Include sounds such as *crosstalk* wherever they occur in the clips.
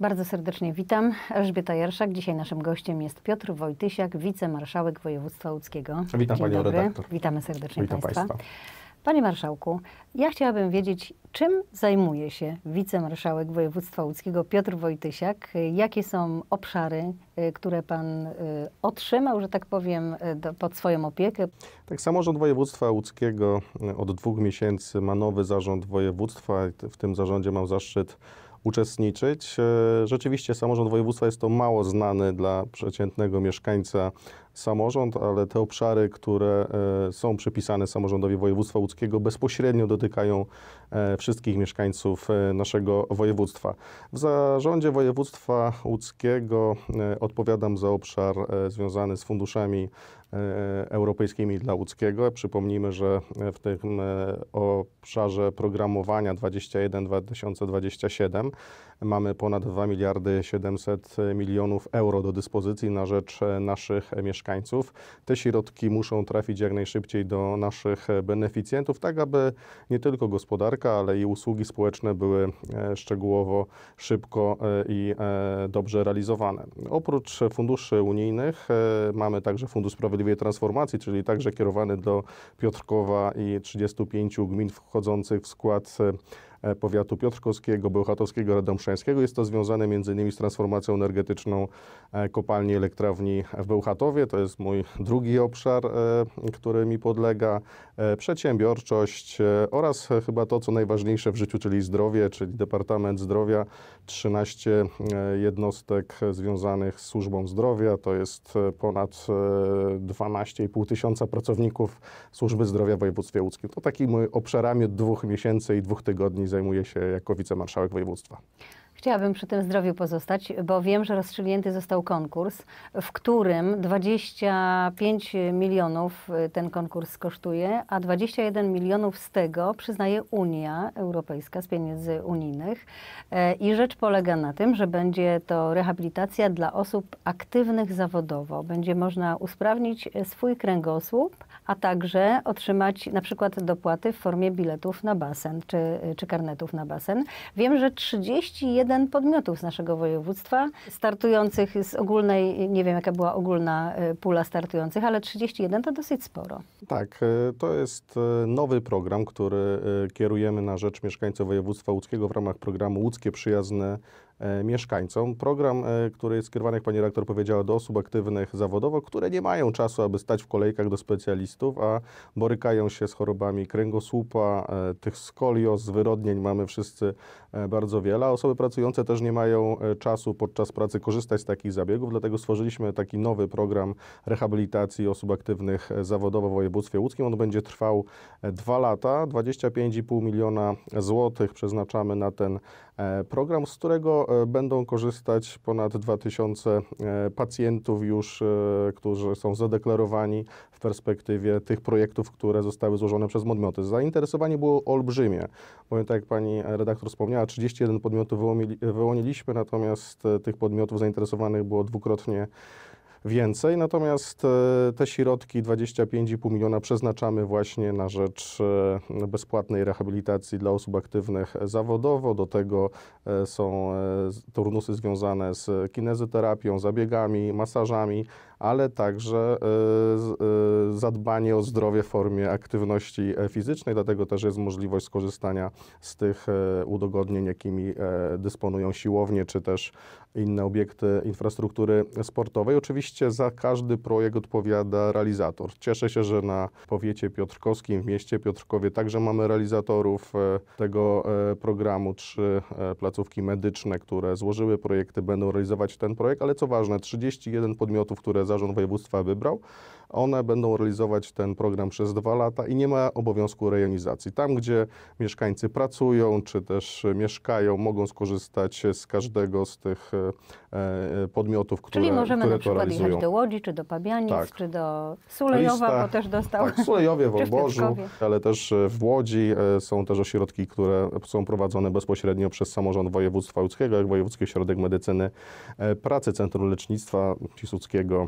Bardzo serdecznie witam. Elżbieta Jerszak. Dzisiaj naszym gościem jest Piotr Wojtysiak, wicemarszałek województwa łódzkiego. Witam panią redaktor. Witamy serdecznie Witam państwa. państwa. Panie marszałku, ja chciałabym wiedzieć, czym zajmuje się wicemarszałek województwa łódzkiego Piotr Wojtysiak? Jakie są obszary, y, które pan y, otrzymał, że tak powiem, y, pod swoją opiekę? Tak, samorząd województwa łódzkiego od dwóch miesięcy ma nowy zarząd województwa. W tym zarządzie mam zaszczyt uczestniczyć. E, rzeczywiście samorząd województwa jest to mało znany dla przeciętnego mieszkańca samorząd, ale te obszary, które e, są przypisane samorządowi województwa łódzkiego, bezpośrednio dotykają e, wszystkich mieszkańców e, naszego województwa. W zarządzie województwa łódzkiego odpowiadam za obszar związany z funduszami europejskimi dla łódzkiego. Przypomnijmy, że w tym obszarze programowania 21-2027 mamy ponad 2 miliardy 700 milionów euro do dyspozycji na rzecz naszych mieszkańców mieszkańców. Te środki muszą trafić jak najszybciej do naszych beneficjentów, tak aby nie tylko gospodarka, ale i usługi społeczne były e, szczegółowo, szybko e, i e, dobrze realizowane. Oprócz funduszy unijnych mamy także Fundusz Sprawiedliwej Transformacji, czyli także kierowany do Piotrkowa i 35 gmin wchodzących w skład E, powiatu piotrkowskiego, bełchatowskiego, radomszańskiego. Jest to związane m.in. z transformacją energetyczną e, kopalni elektrowni w Bełchatowie. To jest mój drugi obszar, e, który mi podlega. Przedsiębiorczość oraz chyba to, co najważniejsze w życiu, czyli zdrowie, czyli Departament Zdrowia. 13 jednostek związanych z służbą zdrowia. To jest ponad 12,5 tysiąca pracowników służby zdrowia w województwie łódzkim. To takimi obszarami od dwóch miesięcy i dwóch tygodni Zajmuje się jako wicemarszałek województwa. Chciałabym przy tym zdrowiu pozostać, bo wiem, że rozstrzygnięty został konkurs, w którym 25 milionów y, ten konkurs kosztuje, a 21 milionów z tego przyznaje Unia Europejska z pieniędzy unijnych. E, I rzecz polega na tym, że będzie to rehabilitacja dla osób aktywnych zawodowo. Będzie można usprawnić e, swój kręgosłup a także otrzymać na przykład dopłaty w formie biletów na basen czy, czy karnetów na basen. Wiem, że 31 podmiotów z naszego województwa startujących z ogólnej, nie wiem jaka była ogólna y, pula startujących, ale 31 to dosyć sporo. Tak, y, to jest y, nowy program, który kierujemy na rzecz mieszkańców województwa łódzkiego w ramach programu Łódzkie Przyjazne E, mieszkańcom. Program, e, który jest skierowany, jak pani rektor powiedziała, do osób aktywnych zawodowo, które nie mają czasu, aby stać w kolejkach do specjalistów, a borykają się z chorobami kręgosłupa, e, tych skolioz, wyrodnień mamy wszyscy bardzo wiele. Osoby pracujące też nie mają czasu podczas pracy korzystać z takich zabiegów, dlatego stworzyliśmy taki nowy program rehabilitacji osób aktywnych zawodowo w województwie łódzkim. On będzie trwał dwa lata, 25,5 miliona złotych przeznaczamy na ten E, program, z którego e, będą korzystać ponad 2000 e, pacjentów już, którzy są zadeklarowani w perspektywie tych projektów, które zostały złożone przez podmioty. Zainteresowanie było olbrzymie, bowiem tak jak pani redaktor wspomniała, 31 podmiotów wyłoniliśmy, natomiast tych podmiotów zainteresowanych było dwukrotnie więcej, natomiast e, te środki 25,5 miliona przeznaczamy właśnie na rzecz e, bezpłatnej rehabilitacji dla osób aktywnych zawodowo. Do tego e, są turnusy związane z kinezoterapią, zabiegami, masażami, ale także e, e, zadbanie o zdrowie w formie aktywności e, fizycznej, dlatego też jest możliwość skorzystania z tych udogodnień, jakimi dysponują siłownie, czy też inne obiekty infrastruktury sportowej. Oczywiście za każdy projekt odpowiada realizator. Cieszę się, że na powiecie piotrkowskim, w mieście Piotrkowie także mamy realizatorów tego programu. Trzy placówki medyczne, które złożyły projekty, będą realizować ten projekt, ale co ważne, 31 podmiotów, które za zarząd województwa wybrał one będą realizować ten program przez dwa lata i nie ma obowiązku rejonizacji. Tam, gdzie mieszkańcy pracują czy też mieszkają, mogą skorzystać z każdego z tych e, e, podmiotów, które, Czyli możemy które na przykład jechać do Łodzi, czy do Pabianic, tak. czy do Sulejowa, Lista, bo też dostał. Tak, Sulejowie w *laughs* Oborzu, ale też e, w Łodzi są też ośrodki, które są prowadzone bezpośrednio przez samorząd województwa łódzkiego, jak Wojewódzki Ośrodek Medycyny Pracy, Centrum Lecznictwa Pisuckiego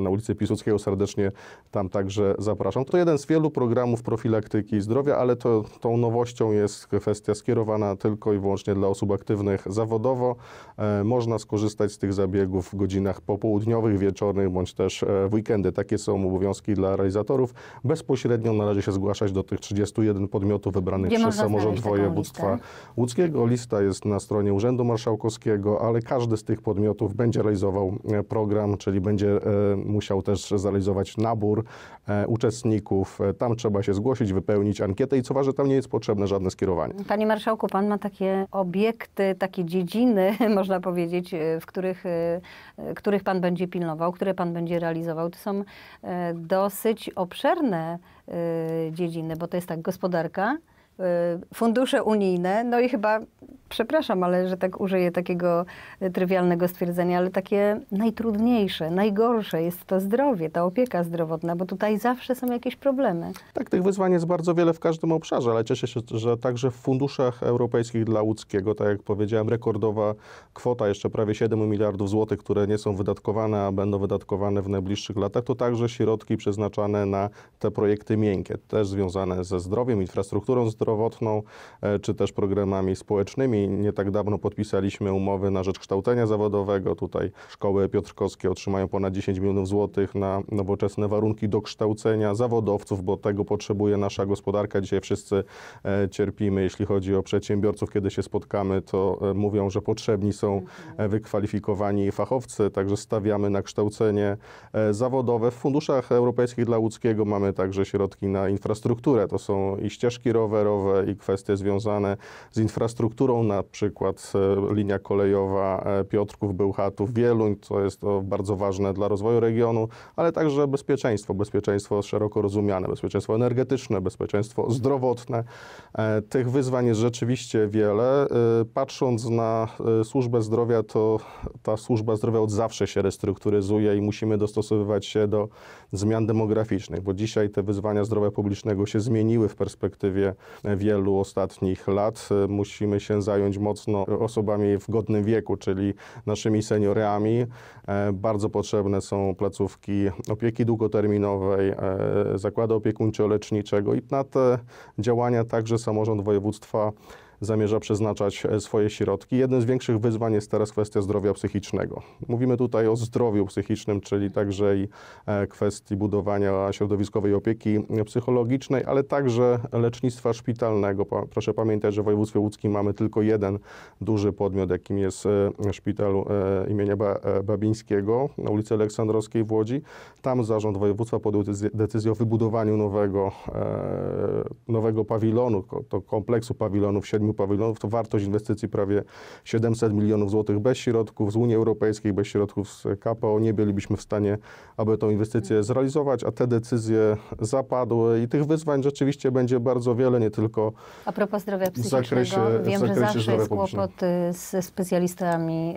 na ulicy Pisuckiego serdecznie serdecznie tam także zapraszam. To jeden z wielu programów profilaktyki zdrowia, ale to, tą nowością jest kwestia skierowana tylko i wyłącznie dla osób aktywnych zawodowo. E, można skorzystać z tych zabiegów w godzinach popołudniowych, wieczornych bądź też e, w weekendy. Takie są obowiązki dla realizatorów. Bezpośrednio należy się zgłaszać do tych 31 podmiotów wybranych Gdzie przez samorząd województwa łódzkiego. Lista jest na stronie Urzędu Marszałkowskiego, ale każdy z tych podmiotów będzie realizował e, program, czyli będzie musiał też zrealizować nabór e, uczestników, e, tam trzeba się zgłosić, wypełnić ankietę i co ważne, tam nie jest potrzebne żadne skierowanie. Panie marszałku, pan ma takie obiekty, takie dziedziny, *laughs* można powiedzieć, e, w których, których pan będzie pilnował, które pan będzie realizował. To są dosyć obszerne dziedziny, bo to jest tak gospodarka, Y, fundusze unijne, no i chyba, przepraszam, ale że tak użyję takiego y, trywialnego stwierdzenia, ale takie najtrudniejsze, najgorsze jest to zdrowie, ta opieka zdrowotna, bo tutaj zawsze są jakieś problemy. Tak, tych wyzwań jest bardzo wiele w każdym obszarze, ale cieszę się, że także w funduszach europejskich dla łódzkiego, tak jak powiedziałem, rekordowa kwota, jeszcze prawie 7 miliardów złotych, które nie są wydatkowane, a będą wydatkowane w najbliższych latach, to także środki przeznaczane na te projekty miękkie, też związane ze zdrowiem, infrastrukturą zdrowotną, zdrowotną, e, czy też programami społecznymi. Nie tak dawno podpisaliśmy umowy na rzecz kształcenia zawodowego. Tutaj szkoły piotrkowskie otrzymają ponad 10 milionów złotych na nowoczesne warunki do kształcenia zawodowców, bo tego potrzebuje nasza gospodarka. Dzisiaj wszyscy e, cierpimy, jeśli chodzi o przedsiębiorców. Kiedy się spotkamy, to e, mówią, że potrzebni są wykwalifikowani fachowcy, także stawiamy na kształcenie zawodowe. W funduszach europejskich dla łódzkiego mamy także środki na infrastrukturę. To są i ścieżki rowerowe, i kwestie związane z infrastrukturą, na przykład e, linia kolejowa e, Piotrków, Bełchatów, Wieluń, co jest to e, bardzo ważne dla rozwoju regionu, ale także bezpieczeństwo, bezpieczeństwo szeroko rozumiane, bezpieczeństwo energetyczne, bezpieczeństwo zdrowotne. Tych wyzwań jest rzeczywiście wiele. Patrząc na służbę zdrowia, to ta służba zdrowia od zawsze się restrukturyzuje i musimy dostosowywać się do zmian demograficznych, bo dzisiaj te wyzwania zdrowia publicznego się zmieniły w perspektywie wielu ostatnich lat. Musimy się zająć mocno osobami w godnym wieku, czyli naszymi seniorami. E, bardzo potrzebne są placówki opieki długoterminowej, e, zakłady opiekuńczo-leczniczego i na te działania także samorząd województwa zamierza przeznaczać e, swoje środki. Jeden z większych wyzwań jest teraz kwestia zdrowia psychicznego. Mówimy tutaj o zdrowiu psychicznym, czyli także i e, kwestii budowania środowiskowej opieki psychologicznej, ale także lecznictwa szpitalnego. Proszę pamiętać, że w województwie łódzkim mamy tylko jeden duży podmiot, jakim jest e, szpital imienia Babińskiego na ulicy Aleksandrowskiej w Łodzi. Tam zarząd województwa podjął decyzję o wybudowaniu nowego, nowego pawilonu, to kompleksu pawilonów siedmiu budownictwem pawilonów, to wartość inwestycji prawie 700 milionów złotych bez środków z Unii Europejskiej, bez środków z KPO. Nie bylibyśmy w stanie, aby tą inwestycję zrealizować, a te decyzje zapadły i tych wyzwań rzeczywiście będzie bardzo wiele, nie tylko a propos zdrowia psychicznego, w zakresie, wiem, w zakresie że zawsze jest kłopot y, ze specjalistami,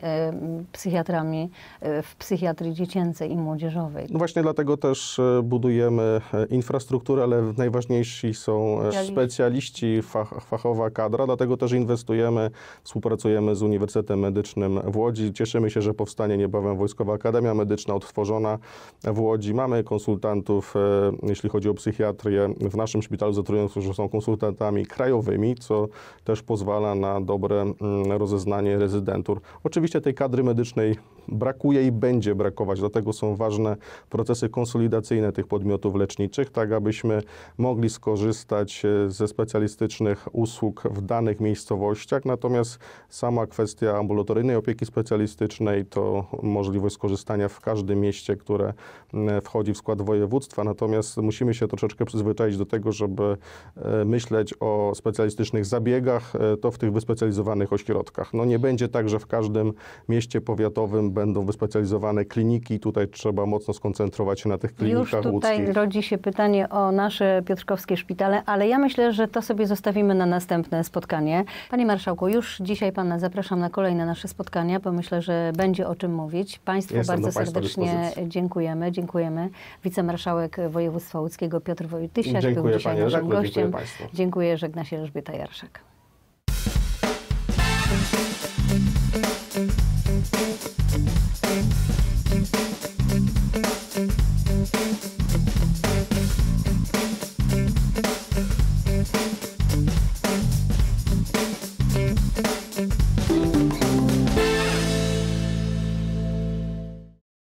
y, psychiatrami y, w psychiatrii dziecięcej i młodzieżowej. No właśnie dlatego też budujemy infrastrukturę, ale najważniejsi są specjaliści, fach, fachowa kadra, dlatego Dlatego też inwestujemy, współpracujemy z Uniwersytetem Medycznym w Łodzi. Cieszymy się, że powstanie niebawem Wojskowa Akademia Medyczna odtworzona w Łodzi. Mamy konsultantów, e, jeśli chodzi o psychiatrię, w naszym szpitalu zatrudnionych, którzy są konsultantami krajowymi, co też pozwala na dobre mm, rozeznanie rezydentur. Oczywiście tej kadry medycznej brakuje i będzie brakować, dlatego są ważne procesy konsolidacyjne tych podmiotów leczniczych, tak abyśmy mogli skorzystać e, ze specjalistycznych usług w danej innych miejscowościach, natomiast sama kwestia ambulatoryjnej opieki specjalistycznej to możliwość skorzystania w każdym mieście, które mm, wchodzi w skład województwa, natomiast musimy się troszeczkę przyzwyczaić do tego, żeby e, myśleć o specjalistycznych zabiegach, e, to w tych wyspecjalizowanych ośrodkach. No nie będzie tak, że w każdym mieście powiatowym będą wyspecjalizowane kliniki, tutaj trzeba mocno skoncentrować się na tych klinikach Już tutaj łódzkich. rodzi się pytanie o nasze piotrkowskie szpitale, ale ja myślę, że to sobie zostawimy na następne spotkanie spotkanie. Panie Marszałku, już dzisiaj Pana zapraszam na kolejne nasze spotkania, bo myślę, że będzie o czym mówić. Państwu Jestem bardzo serdecznie dziękujemy. Dziękujemy. Wicemarszałek Województwa Łódzkiego Piotr Wojtysiak dziękuję, był dzisiaj naszym Rzekło, gościem. Dziękuję, Państwu. dziękuję, żegna się Elżbieta Jarszak.